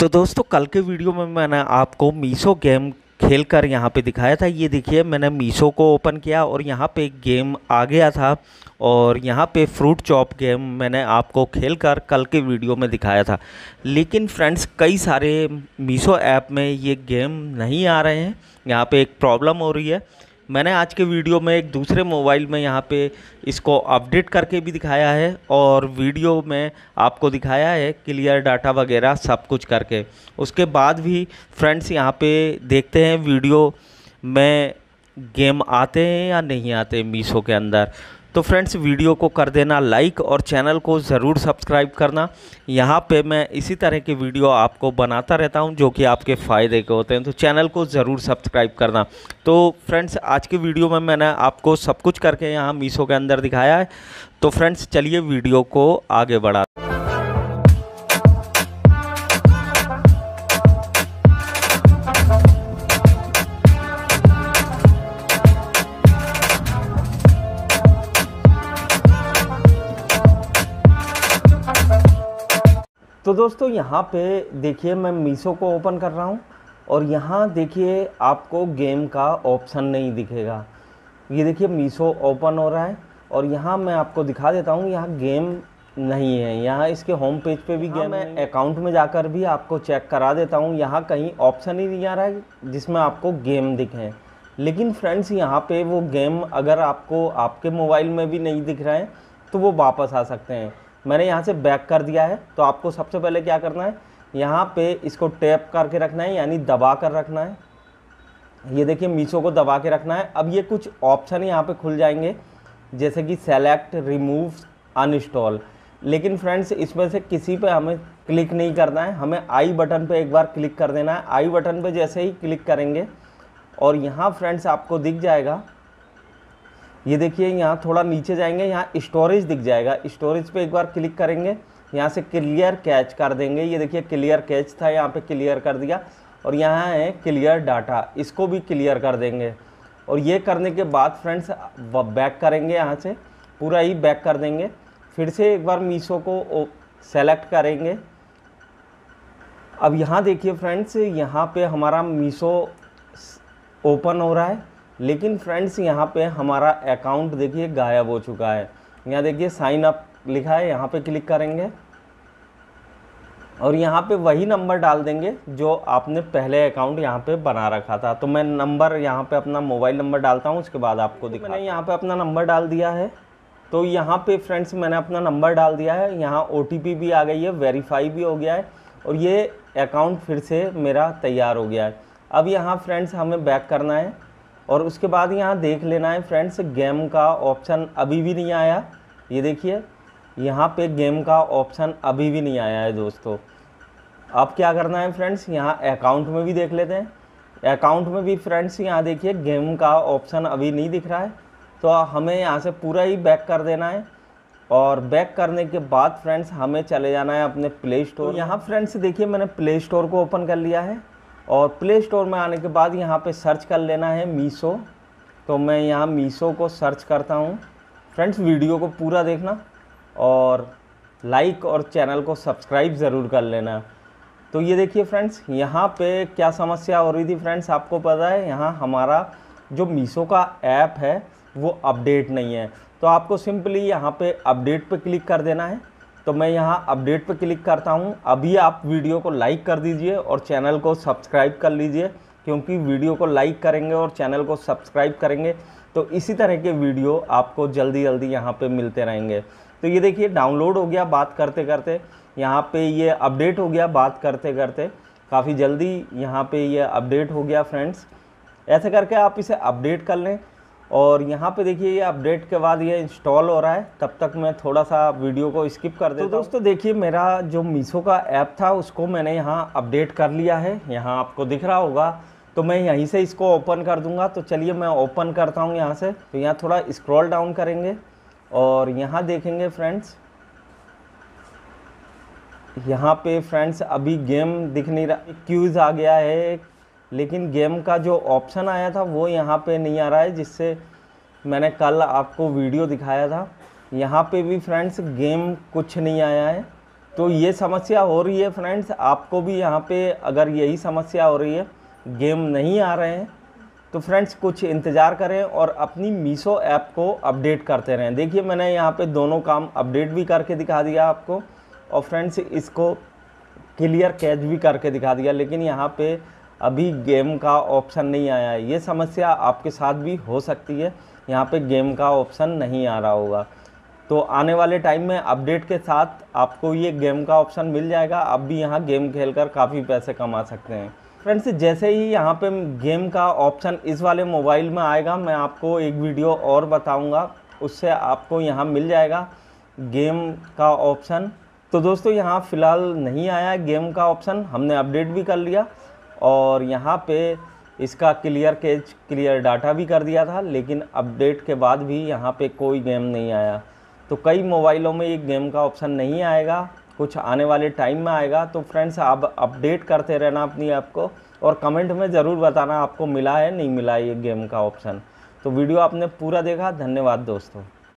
तो दोस्तों कल के वीडियो में मैंने आपको मीशो गेम खेल कर यहाँ पर दिखाया था ये देखिए मैंने मीशो को ओपन किया और यहाँ पे गेम आ गया था और यहाँ पे फ्रूट चॉप गेम मैंने आपको खेल कर कल के वीडियो में दिखाया था लेकिन फ्रेंड्स कई सारे मीशो ऐप में ये गेम नहीं आ रहे हैं यहाँ पे एक प्रॉब्लम हो रही है मैंने आज के वीडियो में एक दूसरे मोबाइल में यहाँ पे इसको अपडेट करके भी दिखाया है और वीडियो में आपको दिखाया है क्लियर डाटा वगैरह सब कुछ करके उसके बाद भी फ्रेंड्स यहाँ पे देखते हैं वीडियो में गेम आते हैं या नहीं आते मीशो के अंदर तो फ्रेंड्स वीडियो को कर देना लाइक और चैनल को ज़रूर सब्सक्राइब करना यहाँ पे मैं इसी तरह के वीडियो आपको बनाता रहता हूँ जो कि आपके फ़ायदे के होते हैं तो चैनल को ज़रूर सब्सक्राइब करना तो फ्रेंड्स आज के वीडियो में मैंने आपको सब कुछ करके यहाँ मीशो के अंदर दिखाया है तो फ्रेंड्स चलिए वीडियो को आगे बढ़ा तो दोस्तों यहाँ पे देखिए मैं मीसो को ओपन कर रहा हूँ और यहाँ देखिए आपको गेम का ऑप्शन नहीं दिखेगा ये देखिए मीसो ओपन हो रहा है और यहाँ मैं आपको दिखा देता हूँ यहाँ गेम नहीं है यहाँ इसके होम पेज पे भी हाँ, गेम मैं अकाउंट में जाकर भी आपको चेक करा देता हूँ यहाँ कहीं ऑप्शन ही नहीं आ रहा है जिसमें आपको गेम दिखे लेकिन फ्रेंड्स यहाँ पे वो गेम अगर आपको आपके मोबाइल में भी नहीं दिख रहा है तो वो वापस आ सकते हैं मैंने यहाँ से बैक कर दिया है तो आपको सबसे पहले क्या करना है यहाँ पे इसको टैप करके रखना है यानी दबा कर रखना है ये देखिए मीशो को दबा के रखना है अब ये कुछ ऑप्शन यहाँ पे खुल जाएंगे जैसे कि सेलेक्ट रिमूव अनइंस्टॉल लेकिन फ्रेंड्स इसमें से किसी पे हमें क्लिक नहीं करना है हमें आई बटन पे एक बार क्लिक कर देना है आई बटन पे जैसे ही क्लिक करेंगे और यहाँ फ्रेंड्स आपको दिख जाएगा ये देखिए यहाँ थोड़ा नीचे जाएंगे यहाँ स्टोरेज दिख जाएगा स्टोरेज पे एक बार क्लिक करेंगे यहाँ से क्लियर कैच कर देंगे ये देखिए क्लियर कैच था यहाँ पे क्लियर कर दिया और यहाँ है क्लियर डाटा इसको भी क्लियर कर देंगे और ये करने के बाद फ्रेंड्स बैक करेंगे यहाँ से पूरा ही बैक कर देंगे फिर से एक बार मीशो को सेलेक्ट करेंगे अब यहाँ देखिए फ्रेंड्स यहाँ पर हमारा मीशो ओपन हो रहा है लेकिन फ्रेंड्स यहाँ पे हमारा अकाउंट देखिए गायब हो चुका है यहाँ देखिए साइन अप लिखा है यहाँ पे क्लिक करेंगे और यहाँ पे वही नंबर डाल देंगे जो आपने पहले अकाउंट यहाँ पे बना रखा था तो मैं नंबर यहाँ पे अपना मोबाइल नंबर डालता हूँ उसके बाद आपको दिखा मैंने यहाँ पे अपना नंबर डाल दिया है तो यहाँ पे फ्रेंड्स मैंने अपना नंबर डाल दिया है यहाँ ओ भी आ गई है वेरीफाई भी हो गया है और ये अकाउंट फिर से मेरा तैयार हो गया है अब यहाँ फ्रेंड्स हमें बैक करना है और उसके बाद यहाँ देख लेना है फ्रेंड्स गेम का ऑप्शन अभी भी नहीं आया ये देखिए यहाँ पे गेम का ऑप्शन अभी भी नहीं आया है दोस्तों अब क्या करना है फ्रेंड्स यहाँ अकाउंट में भी देख लेते हैं अकाउंट में भी फ्रेंड्स यहाँ देखिए गेम का ऑप्शन अभी नहीं दिख रहा है तो हमें यहाँ से पूरा ही बैक कर देना है और बैक करने के बाद फ्रेंड्स हमें चले जाना है अपने प्ले स्टोर तो यहाँ फ्रेंड्स देखिए मैंने प्ले स्टोर को ओपन कर लिया है और प्ले स्टोर में आने के बाद यहाँ पे सर्च कर लेना है मीशो तो मैं यहाँ मीशो को सर्च करता हूँ फ्रेंड्स वीडियो को पूरा देखना और लाइक और चैनल को सब्सक्राइब ज़रूर कर लेना तो ये देखिए फ्रेंड्स यहाँ पे क्या समस्या हो रही थी फ्रेंड्स आपको पता है यहाँ हमारा जो मीशो का ऐप है वो अपडेट नहीं है तो आपको सिंपली यहाँ पे अपडेट पे क्लिक कर देना है तो मैं यहाँ अपडेट पर क्लिक करता हूँ अभी आप वीडियो को लाइक कर दीजिए और चैनल को सब्सक्राइब कर लीजिए क्योंकि वीडियो को लाइक करेंगे और चैनल को सब्सक्राइब करेंगे तो इसी तरह के वीडियो आपको जल्दी जल्दी यहाँ पे मिलते रहेंगे तो ये देखिए डाउनलोड हो गया बात करते करते यहाँ पे ये अपडेट हो गया बात करते करते काफ़ी जल्दी यहाँ पे ये अपडेट हो गया फ्रेंड्स ऐसे करके आप इसे अपडेट कर लें और यहाँ पे देखिए ये अपडेट के बाद ये इंस्टॉल हो रहा है तब तक मैं थोड़ा सा वीडियो को स्किप कर तो देता तो दोस्तों देखिए मेरा जो मीशो का ऐप था उसको मैंने यहाँ अपडेट कर लिया है यहाँ आपको दिख रहा होगा तो मैं यहीं से इसको ओपन कर दूंगा तो चलिए मैं ओपन करता हूँ यहाँ से तो यहाँ थोड़ा इस्क्रॉल डाउन करेंगे और यहाँ देखेंगे फ्रेंड्स यहाँ पे फ्रेंड्स अभी गेम दिख नहीं रहा क्यूज़ आ गया है लेकिन गेम का जो ऑप्शन आया था वो यहाँ पे नहीं आ रहा है जिससे मैंने कल आपको वीडियो दिखाया था यहाँ पे भी फ्रेंड्स गेम कुछ नहीं आया है तो ये समस्या हो रही है फ्रेंड्स आपको भी यहाँ पे अगर यही समस्या हो रही है गेम नहीं आ रहे हैं तो फ्रेंड्स कुछ इंतज़ार करें और अपनी मीशो ऐप को अपडेट करते रहें देखिए मैंने यहाँ पर दोनों काम अपडेट भी करके दिखा दिया आपको और फ्रेंड्स इसको क्लियर कैच भी करके दिखा दिया लेकिन यहाँ पर अभी गेम का ऑप्शन नहीं आया है ये समस्या आपके साथ भी हो सकती है यहाँ पे गेम का ऑप्शन नहीं आ रहा होगा तो आने वाले टाइम में अपडेट के साथ आपको ये गेम का ऑप्शन मिल जाएगा आप भी यहाँ गेम खेलकर काफ़ी पैसे कमा सकते हैं फ्रेंड्स जैसे ही यहाँ पे गेम का ऑप्शन इस वाले मोबाइल में आएगा मैं आपको एक वीडियो और बताऊँगा उससे आपको यहाँ मिल जाएगा गेम का ऑप्शन तो दोस्तों यहाँ फ़िलहाल नहीं आया गेम का ऑप्शन हमने अपडेट भी कर लिया और यहाँ पे इसका क्लियर कैच क्लियर डाटा भी कर दिया था लेकिन अपडेट के बाद भी यहाँ पे कोई गेम नहीं आया तो कई मोबाइलों में ये गेम का ऑप्शन नहीं आएगा कुछ आने वाले टाइम में आएगा तो फ्रेंड्स आप अपडेट करते रहना अपनी ऐप को और कमेंट में ज़रूर बताना आपको मिला है नहीं मिला ये गेम का ऑप्शन तो वीडियो आपने पूरा देखा धन्यवाद दोस्तों